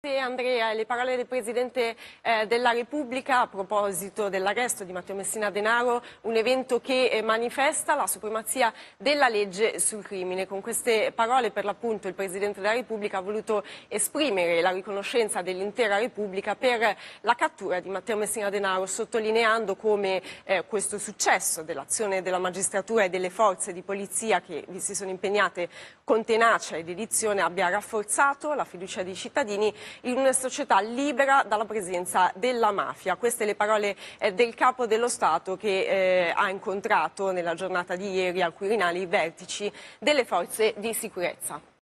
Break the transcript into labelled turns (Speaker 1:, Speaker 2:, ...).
Speaker 1: Grazie Andrea, le parole del Presidente eh, della Repubblica a proposito dell'arresto di Matteo Messina Denaro, un evento che eh, manifesta la supremazia della legge sul crimine. Con queste parole per l'appunto il Presidente della Repubblica ha voluto esprimere la riconoscenza dell'intera Repubblica per la cattura di Matteo Messina Denaro, sottolineando come eh, questo successo dell'azione della magistratura e delle forze di polizia che vi si sono impegnate con tenacia e dedizione abbia rafforzato la fiducia dei cittadini in una società libera dalla presenza della mafia. Queste le parole eh, del capo dello Stato che eh, ha incontrato nella giornata di ieri al Quirinale i vertici delle forze di sicurezza.